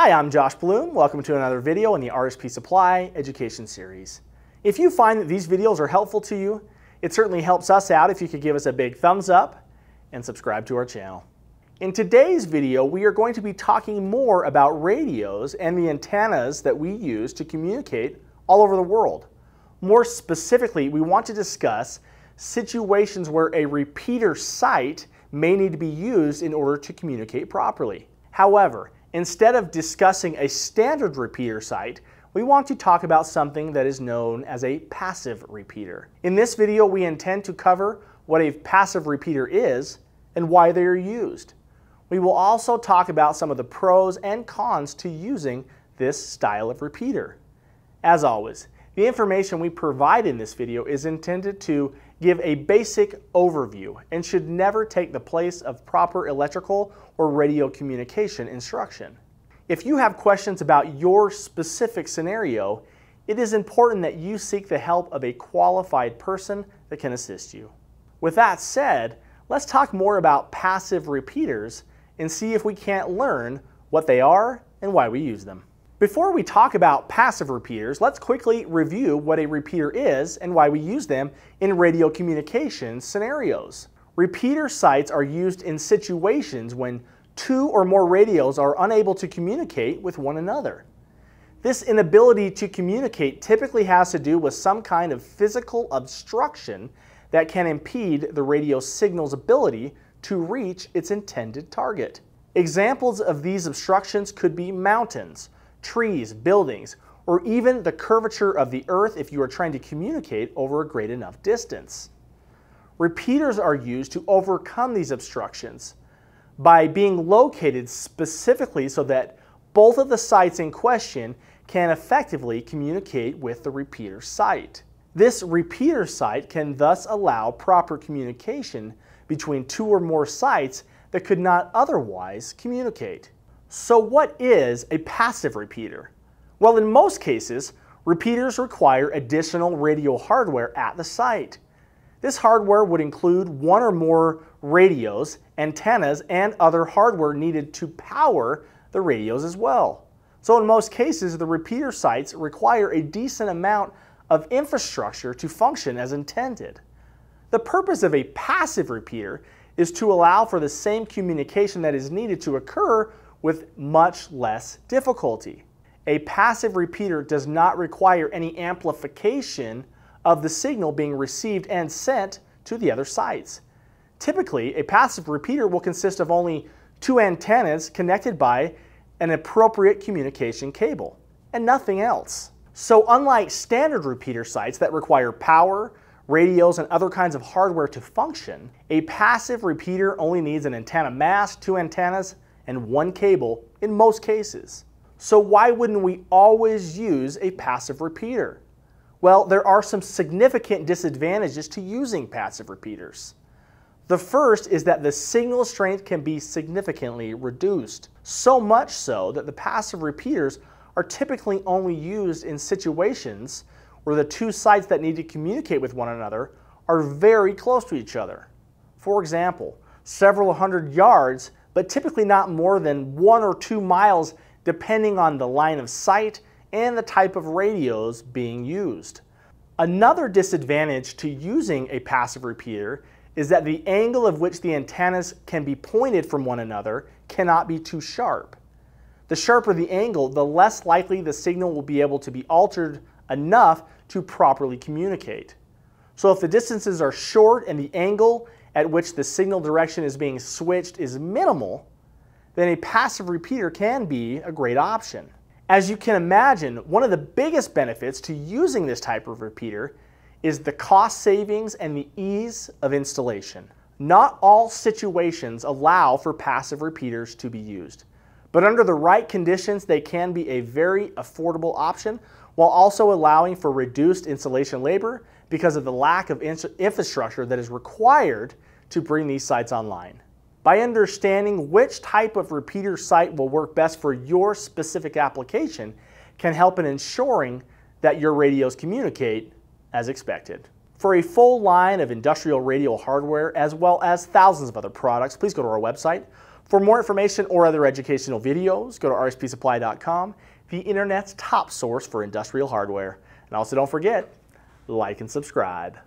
Hi, I'm Josh Bloom. Welcome to another video in the RSP Supply Education Series. If you find that these videos are helpful to you, it certainly helps us out if you could give us a big thumbs up and subscribe to our channel. In today's video, we are going to be talking more about radios and the antennas that we use to communicate all over the world. More specifically, we want to discuss situations where a repeater site may need to be used in order to communicate properly. However, Instead of discussing a standard repeater site, we want to talk about something that is known as a passive repeater. In this video, we intend to cover what a passive repeater is and why they are used. We will also talk about some of the pros and cons to using this style of repeater. As always, the information we provide in this video is intended to give a basic overview and should never take the place of proper electrical or radio communication instruction. If you have questions about your specific scenario, it is important that you seek the help of a qualified person that can assist you. With that said, let's talk more about passive repeaters and see if we can't learn what they are and why we use them. Before we talk about passive repeaters, let's quickly review what a repeater is and why we use them in radio communication scenarios. Repeater sites are used in situations when two or more radios are unable to communicate with one another. This inability to communicate typically has to do with some kind of physical obstruction that can impede the radio signal's ability to reach its intended target. Examples of these obstructions could be mountains, trees, buildings, or even the curvature of the Earth if you are trying to communicate over a great enough distance. Repeaters are used to overcome these obstructions by being located specifically so that both of the sites in question can effectively communicate with the repeater site. This repeater site can thus allow proper communication between two or more sites that could not otherwise communicate. So what is a passive repeater? Well, in most cases, repeaters require additional radio hardware at the site. This hardware would include one or more radios, antennas, and other hardware needed to power the radios as well. So in most cases, the repeater sites require a decent amount of infrastructure to function as intended. The purpose of a passive repeater is to allow for the same communication that is needed to occur with much less difficulty. A passive repeater does not require any amplification of the signal being received and sent to the other sites. Typically, a passive repeater will consist of only two antennas connected by an appropriate communication cable and nothing else. So unlike standard repeater sites that require power, radios, and other kinds of hardware to function, a passive repeater only needs an antenna mast, two antennas, and one cable in most cases. So why wouldn't we always use a passive repeater? Well, there are some significant disadvantages to using passive repeaters. The first is that the signal strength can be significantly reduced, so much so that the passive repeaters are typically only used in situations where the two sites that need to communicate with one another are very close to each other. For example, several hundred yards but typically not more than one or two miles depending on the line of sight and the type of radios being used. Another disadvantage to using a passive repeater is that the angle of which the antennas can be pointed from one another cannot be too sharp. The sharper the angle, the less likely the signal will be able to be altered enough to properly communicate. So if the distances are short and the angle at which the signal direction is being switched is minimal, then a passive repeater can be a great option. As you can imagine, one of the biggest benefits to using this type of repeater is the cost savings and the ease of installation. Not all situations allow for passive repeaters to be used, but under the right conditions, they can be a very affordable option while also allowing for reduced installation labor because of the lack of infrastructure that is required to bring these sites online. By understanding which type of repeater site will work best for your specific application can help in ensuring that your radios communicate as expected. For a full line of industrial radio hardware as well as thousands of other products, please go to our website. For more information or other educational videos, go to rspsupply.com, the internet's top source for industrial hardware. And also don't forget, like and subscribe.